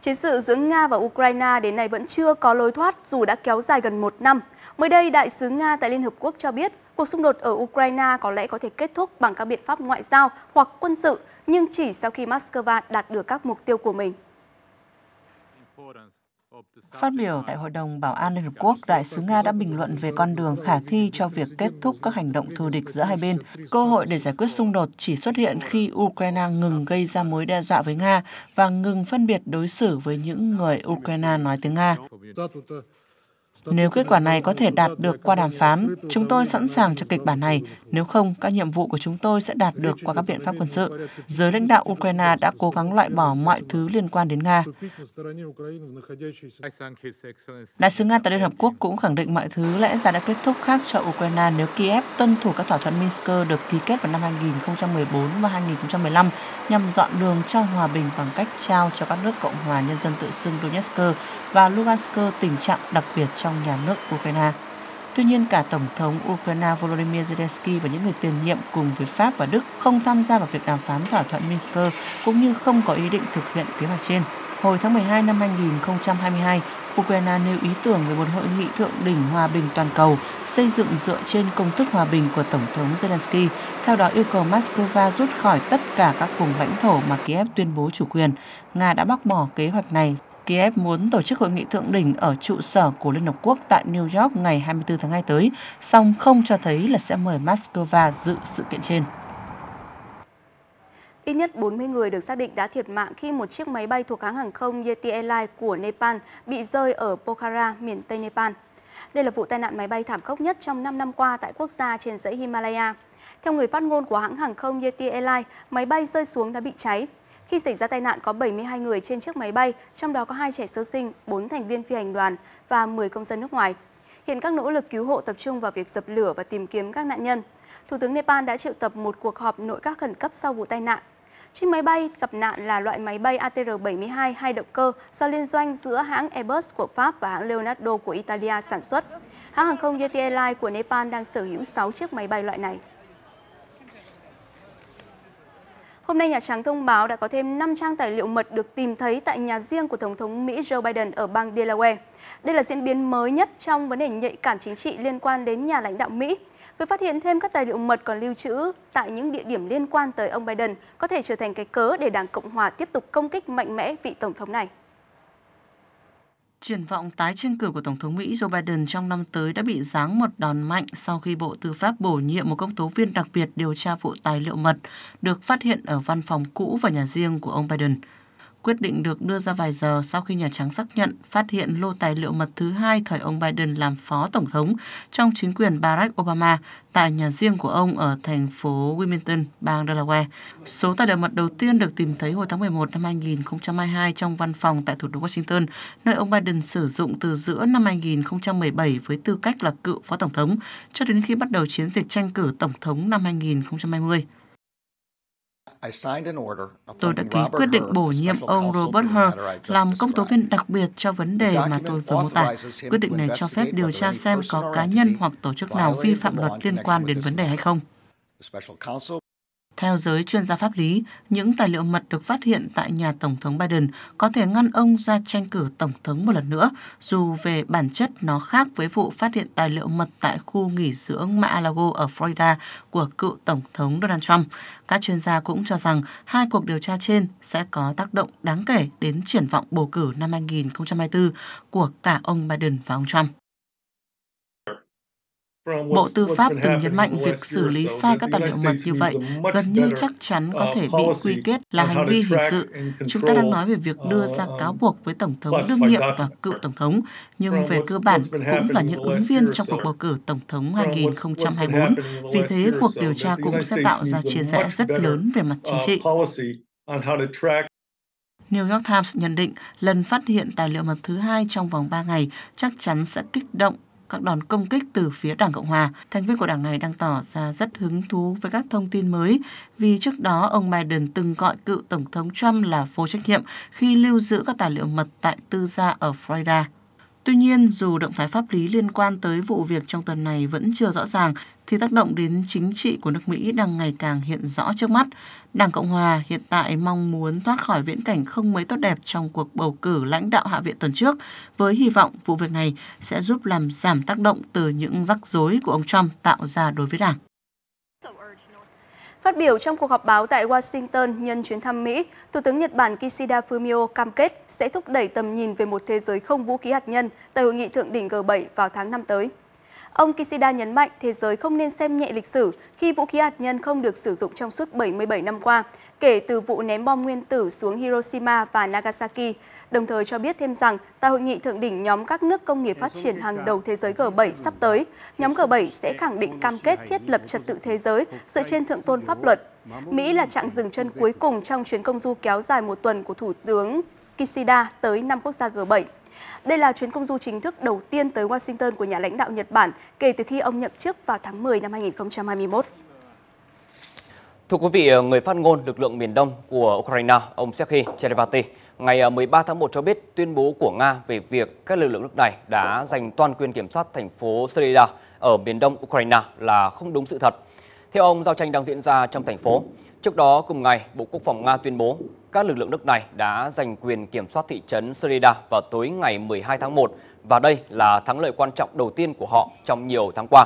Chiến sự giữa Nga và Ukraine đến nay vẫn chưa có lối thoát dù đã kéo dài gần một năm. Mới đây, Đại sứ Nga tại Liên Hợp Quốc cho biết cuộc xung đột ở Ukraine có lẽ có thể kết thúc bằng các biện pháp ngoại giao hoặc quân sự, nhưng chỉ sau khi Moscow đạt được các mục tiêu của mình. Phát biểu tại Hội đồng Bảo an Liên Hợp Quốc, Đại sứ Nga đã bình luận về con đường khả thi cho việc kết thúc các hành động thù địch giữa hai bên. Cơ hội để giải quyết xung đột chỉ xuất hiện khi Ukraine ngừng gây ra mối đe dọa với Nga và ngừng phân biệt đối xử với những người Ukraine nói tiếng Nga. Nếu kết quả này có thể đạt được qua đàm phán, chúng tôi sẵn sàng cho kịch bản này. Nếu không, các nhiệm vụ của chúng tôi sẽ đạt được qua các biện pháp quân sự. Giới lãnh đạo Ukraine đã cố gắng loại bỏ mọi thứ liên quan đến Nga. Đại sứ Nga tại Liên Hợp Quốc cũng khẳng định mọi thứ lẽ ra đã kết thúc khác cho Ukraine nếu Kiev tuân thủ các thỏa thuận Minsk được ký kết vào năm 2014 và 2015 nhằm dọn đường cho hòa bình bằng cách trao cho các nước Cộng hòa Nhân dân tự xưng Donetsk và Lugansk tình trạng đặc biệt cho trong nhà nước Ukraine. Tuy nhiên, cả Tổng thống Ukraine Volodymyr Zelensky và những người tiền nhiệm cùng với Pháp và Đức không tham gia vào việc đàm phán thỏa thuận Minsk cũng như không có ý định thực hiện kế hoạch trên. Hồi tháng 12 năm 2022, Ukraine nêu ý tưởng về một hội nghị thượng đỉnh hòa bình toàn cầu xây dựng dựa trên công thức hòa bình của Tổng thống Zelensky, theo đó yêu cầu Moscow rút khỏi tất cả các vùng lãnh thổ mà Kiev tuyên bố chủ quyền. Nga đã bác bỏ kế hoạch này Kiev muốn tổ chức hội nghị thượng đỉnh ở trụ sở của Liên Hợp Quốc tại New York ngày 24 tháng 2 tới, song không cho thấy là sẽ mời Moscow dự sự kiện trên. Ít nhất 40 người được xác định đã thiệt mạng khi một chiếc máy bay thuộc hãng hàng không Yeti Airlines của Nepal bị rơi ở Pokhara, miền Tây Nepal. Đây là vụ tai nạn máy bay thảm khốc nhất trong 5 năm qua tại quốc gia trên dãy Himalaya. Theo người phát ngôn của hãng hàng không Yeti Airlines, máy bay rơi xuống đã bị cháy. Khi xảy ra tai nạn có 72 người trên chiếc máy bay, trong đó có hai trẻ sơ sinh, 4 thành viên phi hành đoàn và 10 công dân nước ngoài. Hiện các nỗ lực cứu hộ tập trung vào việc dập lửa và tìm kiếm các nạn nhân. Thủ tướng Nepal đã triệu tập một cuộc họp nội các khẩn cấp sau vụ tai nạn. Chiếc máy bay gặp nạn là loại máy bay ATR-72 hai động cơ do liên doanh giữa hãng Airbus của Pháp và hãng Leonardo của Italia sản xuất. Hãng hàng không Yeti Airlines của Nepal đang sở hữu 6 chiếc máy bay loại này. Hôm nay, Nhà Trắng thông báo đã có thêm 5 trang tài liệu mật được tìm thấy tại nhà riêng của Tổng thống Mỹ Joe Biden ở bang Delaware. Đây là diễn biến mới nhất trong vấn đề nhạy cảm chính trị liên quan đến nhà lãnh đạo Mỹ. Việc phát hiện thêm các tài liệu mật còn lưu trữ tại những địa điểm liên quan tới ông Biden có thể trở thành cái cớ để Đảng Cộng Hòa tiếp tục công kích mạnh mẽ vị Tổng thống này. Triển vọng tái tranh cử của Tổng thống Mỹ Joe Biden trong năm tới đã bị giáng một đòn mạnh sau khi Bộ Tư pháp bổ nhiệm một công tố viên đặc biệt điều tra vụ tài liệu mật được phát hiện ở văn phòng cũ và nhà riêng của ông Biden. Quyết định được đưa ra vài giờ sau khi Nhà Trắng xác nhận phát hiện lô tài liệu mật thứ hai thời ông Biden làm phó tổng thống trong chính quyền Barack Obama tại nhà riêng của ông ở thành phố Wilmington, bang Delaware. Số tài liệu mật đầu tiên được tìm thấy hồi tháng 11 năm 2022 trong văn phòng tại thủ đô Washington, nơi ông Biden sử dụng từ giữa năm 2017 với tư cách là cựu phó tổng thống cho đến khi bắt đầu chiến dịch tranh cử tổng thống năm 2020. Tôi đã ký quyết định bổ nhiệm ông Robert Hur làm công tố viên đặc biệt cho vấn đề mà tôi vừa mô tả. Quyết định này cho phép điều tra xem có cá nhân hoặc tổ chức nào vi phạm luật liên quan đến vấn đề hay không. Theo giới chuyên gia pháp lý, những tài liệu mật được phát hiện tại nhà Tổng thống Biden có thể ngăn ông ra tranh cử Tổng thống một lần nữa, dù về bản chất nó khác với vụ phát hiện tài liệu mật tại khu nghỉ dưỡng Mar-a-Lago ở Florida của cựu Tổng thống Donald Trump. Các chuyên gia cũng cho rằng hai cuộc điều tra trên sẽ có tác động đáng kể đến triển vọng bầu cử năm 2024 của cả ông Biden và ông Trump. Bộ Tư pháp từng nhấn mạnh việc xử lý sai các tài liệu mật như vậy gần như chắc chắn có thể bị quy kết là hành vi hình sự. Chúng ta đang nói về việc đưa ra uh, cáo buộc với Tổng thống đương nhiệm và cựu Tổng thống, nhưng về cơ bản cũng là những ứng viên trong cuộc bầu cử Tổng thống 2024. Vì thế, cuộc điều tra cũng sẽ tạo ra chia rẽ rất lớn về mặt chính uh, trị. New York Times nhận định lần phát hiện tài liệu mật thứ hai trong vòng 3 ngày chắc chắn sẽ kích động các đòn công kích từ phía Đảng Cộng Hòa. Thành viên của đảng này đang tỏ ra rất hứng thú với các thông tin mới vì trước đó ông Biden từng gọi cựu Tổng thống Trump là vô trách nhiệm khi lưu giữ các tài liệu mật tại tư gia ở Florida. Tuy nhiên, dù động thái pháp lý liên quan tới vụ việc trong tuần này vẫn chưa rõ ràng, thì tác động đến chính trị của nước Mỹ đang ngày càng hiện rõ trước mắt. Đảng Cộng Hòa hiện tại mong muốn thoát khỏi viễn cảnh không mấy tốt đẹp trong cuộc bầu cử lãnh đạo Hạ viện tuần trước, với hy vọng vụ việc này sẽ giúp làm giảm tác động từ những rắc rối của ông Trump tạo ra đối với đảng. Phát biểu trong cuộc họp báo tại Washington nhân chuyến thăm Mỹ, Thủ tướng Nhật Bản Kishida Fumio cam kết sẽ thúc đẩy tầm nhìn về một thế giới không vũ khí hạt nhân tại hội nghị thượng đỉnh G7 vào tháng 5 tới. Ông Kishida nhấn mạnh thế giới không nên xem nhẹ lịch sử khi vũ khí hạt nhân không được sử dụng trong suốt 77 năm qua, kể từ vụ ném bom nguyên tử xuống Hiroshima và Nagasaki, đồng thời cho biết thêm rằng tại hội nghị thượng đỉnh nhóm các nước công nghiệp phát triển hàng đầu thế giới G7 sắp tới, nhóm G7 sẽ khẳng định cam kết thiết lập trật tự thế giới dựa trên thượng tôn pháp luật. Mỹ là trạng dừng chân cuối cùng trong chuyến công du kéo dài một tuần của Thủ tướng Kishida tới năm quốc gia G7. Đây là chuyến công du chính thức đầu tiên tới Washington của nhà lãnh đạo Nhật Bản kể từ khi ông nhậm chức vào tháng 10 năm 2021. Thưa quý vị, người phát ngôn lực lượng miền Đông của Ukraine, ông Sergei Cherevati, ngày 13 ờ, tháng 1 cho biết tuyên bố của Nga về việc các lực lượng nước này đã giành toàn quyền kiểm soát thành phố Syria ở miền đông Ukraine là không đúng sự thật. Theo ông, giao tranh đang diễn ra trong thành phố. Trước đó, cùng ngày, Bộ Quốc phòng Nga tuyên bố các lực lượng nước này đã giành quyền kiểm soát thị trấn Syria vào tối ngày 12 tháng 1 và đây là thắng lợi quan trọng đầu tiên của họ trong nhiều tháng qua.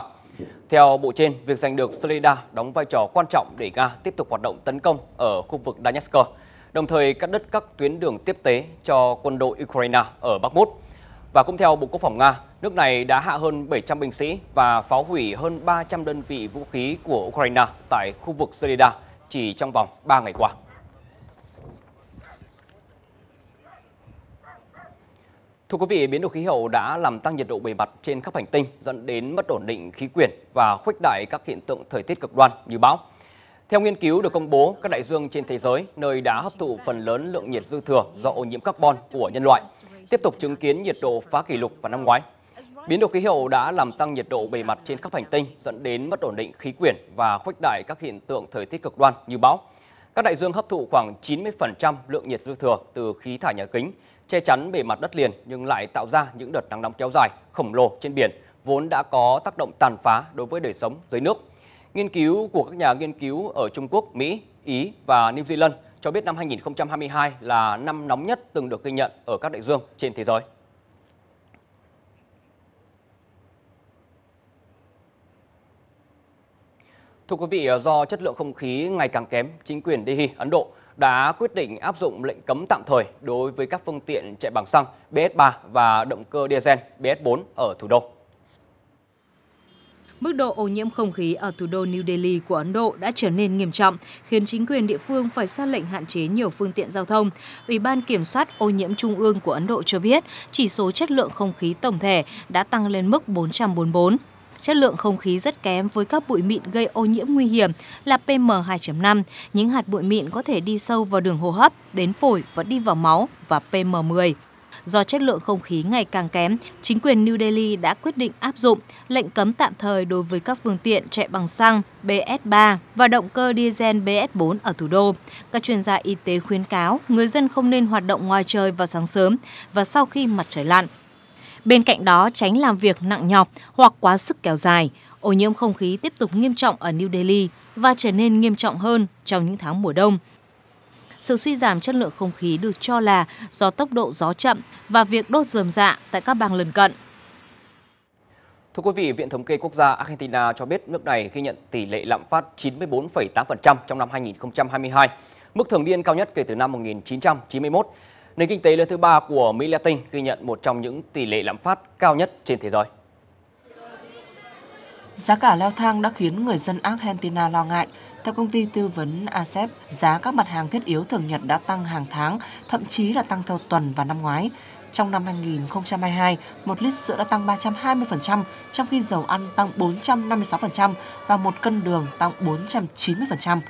Theo Bộ trên, việc giành được Syria đóng vai trò quan trọng để Nga tiếp tục hoạt động tấn công ở khu vực Donetsk đồng thời cắt đứt các tuyến đường tiếp tế cho quân đội Ukraine ở Bakhmut. Và cũng theo Bộ Quốc phòng Nga, nước này đã hạ hơn 700 binh sĩ và phá hủy hơn 300 đơn vị vũ khí của Ukraine tại khu vực Zelda chỉ trong vòng 3 ngày qua. Thưa quý vị, biến đổi khí hậu đã làm tăng nhiệt độ bề mặt trên khắp hành tinh, dẫn đến mất ổn định khí quyển và khuếch đại các hiện tượng thời tiết cực đoan như bão. Theo nghiên cứu được công bố, các đại dương trên thế giới, nơi đã hấp thụ phần lớn lượng nhiệt dư thừa do ô nhiễm carbon của nhân loại, tiếp tục chứng kiến nhiệt độ phá kỷ lục vào năm ngoái. Biến đổi khí hậu đã làm tăng nhiệt độ bề mặt trên các hành tinh, dẫn đến mất ổn định khí quyển và khuếch đại các hiện tượng thời tiết cực đoan như bão. Các đại dương hấp thụ khoảng 90% lượng nhiệt dư thừa từ khí thải nhà kính, che chắn bề mặt đất liền nhưng lại tạo ra những đợt nắng nóng kéo dài khổng lồ trên biển, vốn đã có tác động tàn phá đối với đời sống dưới nước. Nghiên cứu của các nhà nghiên cứu ở Trung Quốc, Mỹ, Ý và New Zealand cho biết năm 2022 là năm nóng nhất từng được ghi nhận ở các đại dương trên thế giới. Thưa quý vị, do chất lượng không khí ngày càng kém, chính quyền Delhi, Ấn Độ đã quyết định áp dụng lệnh cấm tạm thời đối với các phương tiện chạy bằng xăng BS3 và động cơ diesel BS4 ở thủ đô mức độ ô nhiễm không khí ở thủ đô New Delhi của Ấn Độ đã trở nên nghiêm trọng, khiến chính quyền địa phương phải ra lệnh hạn chế nhiều phương tiện giao thông. Ủy ban Kiểm soát ô nhiễm trung ương của Ấn Độ cho biết, chỉ số chất lượng không khí tổng thể đã tăng lên mức 444 chất lượng không khí rất kém với các bụi mịn gây ô nhiễm nguy hiểm là PM2.5. Những hạt bụi mịn có thể đi sâu vào đường hô hấp, đến phổi và đi vào máu và PM10. Do chất lượng không khí ngày càng kém, chính quyền New Delhi đã quyết định áp dụng lệnh cấm tạm thời đối với các phương tiện chạy bằng xăng BS3 và động cơ diesel BS4 ở thủ đô. Các chuyên gia y tế khuyến cáo người dân không nên hoạt động ngoài trời vào sáng sớm và sau khi mặt trời lặn. Bên cạnh đó, tránh làm việc nặng nhọc hoặc quá sức kéo dài. Ô nhiễm không khí tiếp tục nghiêm trọng ở New Delhi và trở nên nghiêm trọng hơn trong những tháng mùa đông sự suy giảm chất lượng không khí được cho là do tốc độ gió chậm và việc đốt dơm dạ tại các bang lân cận. Thưa quý vị, Viện Thống kê Quốc gia Argentina cho biết nước này ghi nhận tỷ lệ lạm phát 94,8% trong năm 2022, mức thường niên cao nhất kể từ năm 1991. Nền kinh tế lớn thứ ba của Mỹ Latin ghi nhận một trong những tỷ lệ lạm phát cao nhất trên thế giới. Giá cả leo thang đã khiến người dân Argentina lo ngại theo công ty tư vấn ASEP, giá các mặt hàng thiết yếu thường nhật đã tăng hàng tháng, thậm chí là tăng theo tuần và năm ngoái. Trong năm 2022, một lít sữa đã tăng 320%, trong khi dầu ăn tăng 456% và một cân đường tăng 490%.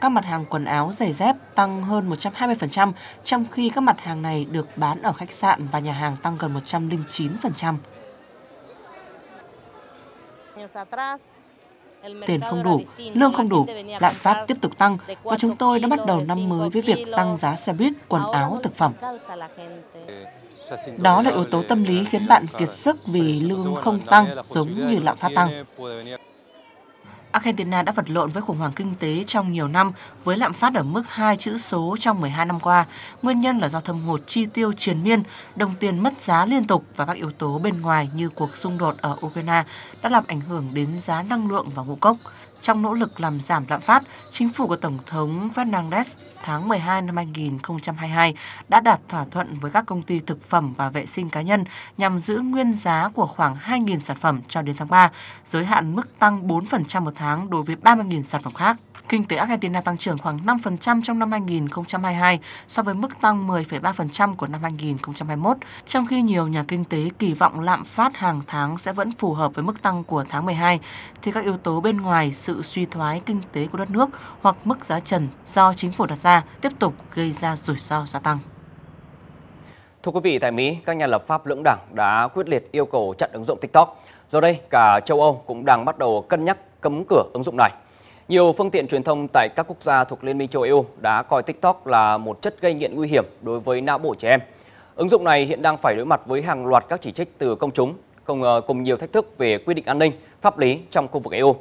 Các mặt hàng quần áo, giày dép tăng hơn 120%, trong khi các mặt hàng này được bán ở khách sạn và nhà hàng tăng gần 109% tiền không đủ, lương không đủ, lạm phát tiếp tục tăng và chúng tôi đã bắt đầu năm mới với việc tăng giá xe buýt, quần áo, thực phẩm. Đó là yếu tố tâm lý khiến bạn kiệt sức vì lương không tăng giống như lạm phát tăng. Argentina đã vật lộn với khủng hoảng kinh tế trong nhiều năm với lạm phát ở mức hai chữ số trong 12 năm qua. Nguyên nhân là do thâm hụt chi tiêu triền miên, đồng tiền mất giá liên tục và các yếu tố bên ngoài như cuộc xung đột ở Ukraine đã làm ảnh hưởng đến giá năng lượng và ngũ cốc. Trong nỗ lực làm giảm lạm phát, chính phủ của Tổng thống Fernandez tháng 12 năm 2022 đã đạt thỏa thuận với các công ty thực phẩm và vệ sinh cá nhân nhằm giữ nguyên giá của khoảng 2.000 sản phẩm cho đến tháng 3, giới hạn mức tăng 4% một tháng đối với 30.000 sản phẩm khác. Kinh tế Argentina tăng trưởng khoảng 5% trong năm 2022 so với mức tăng 10,3% của năm 2021, trong khi nhiều nhà kinh tế kỳ vọng lạm phát hàng tháng sẽ vẫn phù hợp với mức tăng của tháng 12, thì các yếu tố bên ngoài sự suy thoái kinh tế của đất nước hoặc mức giá trần do chính phủ đặt ra tiếp tục gây ra rủi ro gia tăng. Thưa quý vị, tại Mỹ, các nhà lập pháp lưỡng đảng đã quyết liệt yêu cầu chặn ứng dụng TikTok. Do đây, cả châu Âu cũng đang bắt đầu cân nhắc cấm cửa ứng dụng này. Nhiều phương tiện truyền thông tại các quốc gia thuộc Liên minh châu Âu đã coi TikTok là một chất gây nghiện nguy hiểm đối với não bộ trẻ em. Ứng dụng này hiện đang phải đối mặt với hàng loạt các chỉ trích từ công chúng, cùng, ờ, cùng nhiều thách thức về quy định an ninh, pháp lý trong khu vực EU.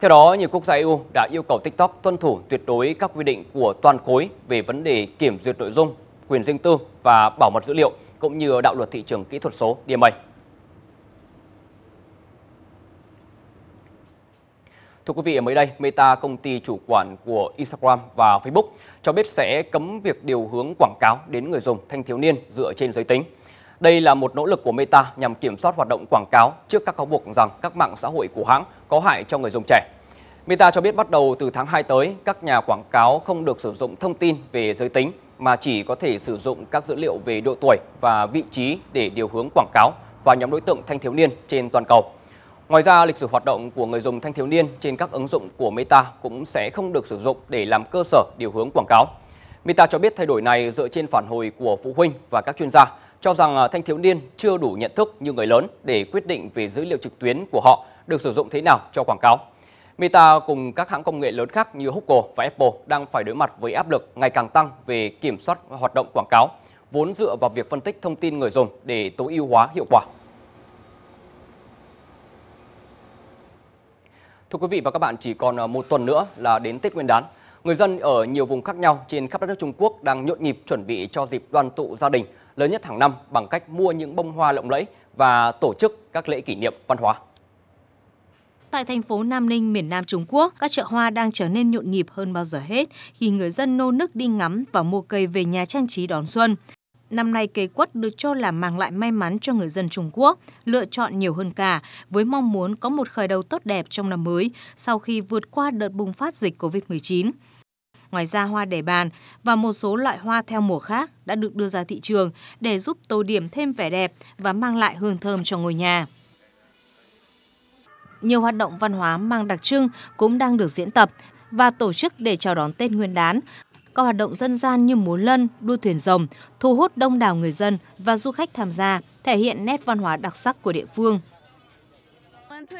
Theo đó, nhiều quốc gia EU đã yêu cầu TikTok tuân thủ tuyệt đối các quy định của toàn khối về vấn đề kiểm duyệt nội dung, quyền riêng tư và bảo mật dữ liệu, cũng như đạo luật thị trường kỹ thuật số DMA. Thưa quý vị, mới đây, Meta, công ty chủ quản của Instagram và Facebook, cho biết sẽ cấm việc điều hướng quảng cáo đến người dùng thanh thiếu niên dựa trên giới tính. Đây là một nỗ lực của Meta nhằm kiểm soát hoạt động quảng cáo trước các cáo buộc rằng các mạng xã hội của hãng có hại cho người dùng trẻ. Meta cho biết bắt đầu từ tháng 2 tới, các nhà quảng cáo không được sử dụng thông tin về giới tính mà chỉ có thể sử dụng các dữ liệu về độ tuổi và vị trí để điều hướng quảng cáo vào nhóm đối tượng thanh thiếu niên trên toàn cầu. Ngoài ra, lịch sử hoạt động của người dùng thanh thiếu niên trên các ứng dụng của Meta cũng sẽ không được sử dụng để làm cơ sở điều hướng quảng cáo. Meta cho biết thay đổi này dựa trên phản hồi của phụ huynh và các chuyên gia cho rằng à, thanh thiếu niên chưa đủ nhận thức như người lớn để quyết định về dữ liệu trực tuyến của họ được sử dụng thế nào cho quảng cáo. Meta cùng các hãng công nghệ lớn khác như Google và Apple đang phải đối mặt với áp lực ngày càng tăng về kiểm soát hoạt động quảng cáo, vốn dựa vào việc phân tích thông tin người dùng để tối ưu hóa hiệu quả. Thưa quý vị và các bạn, chỉ còn à, một tuần nữa là đến Tết Nguyên đán. Người dân ở nhiều vùng khác nhau trên khắp đất nước Trung Quốc đang nhộn nhịp chuẩn bị cho dịp đoàn tụ gia đình lớn nhất hàng năm bằng cách mua những bông hoa lộng lẫy và tổ chức các lễ kỷ niệm văn hóa. Tại thành phố Nam Ninh, miền Nam Trung Quốc, các chợ hoa đang trở nên nhộn nhịp hơn bao giờ hết khi người dân nô nức đi ngắm và mua cây về nhà trang trí đón xuân. Năm nay cây quất được cho là mang lại may mắn cho người dân Trung Quốc, lựa chọn nhiều hơn cả, với mong muốn có một khởi đầu tốt đẹp trong năm mới sau khi vượt qua đợt bùng phát dịch COVID-19. Ngoài ra hoa để bàn và một số loại hoa theo mùa khác đã được đưa ra thị trường để giúp tô điểm thêm vẻ đẹp và mang lại hương thơm cho ngôi nhà. Nhiều hoạt động văn hóa mang đặc trưng cũng đang được diễn tập và tổ chức để chào đón Tết Nguyên đán, các hoạt động dân gian như múa lân, đua thuyền rồng thu hút đông đảo người dân và du khách tham gia, thể hiện nét văn hóa đặc sắc của địa phương.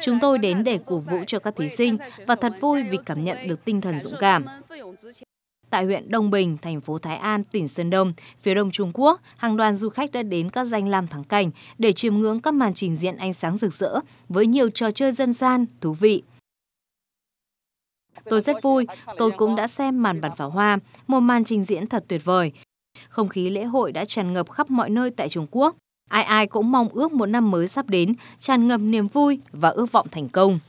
Chúng tôi đến để cổ vũ cho các thí sinh và thật vui vì cảm nhận được tinh thần dũng cảm. Tại huyện Đông Bình, thành phố Thái An, tỉnh Sơn Đông, phía đông Trung Quốc, hàng đoàn du khách đã đến các danh lam thắng cảnh để chiêm ngưỡng các màn trình diễn ánh sáng rực rỡ với nhiều trò chơi dân gian thú vị. Tôi rất vui, tôi cũng đã xem màn bắn pháo hoa, một màn trình diễn thật tuyệt vời. Không khí lễ hội đã tràn ngập khắp mọi nơi tại Trung Quốc. Ai ai cũng mong ước một năm mới sắp đến, tràn ngập niềm vui và ước vọng thành công.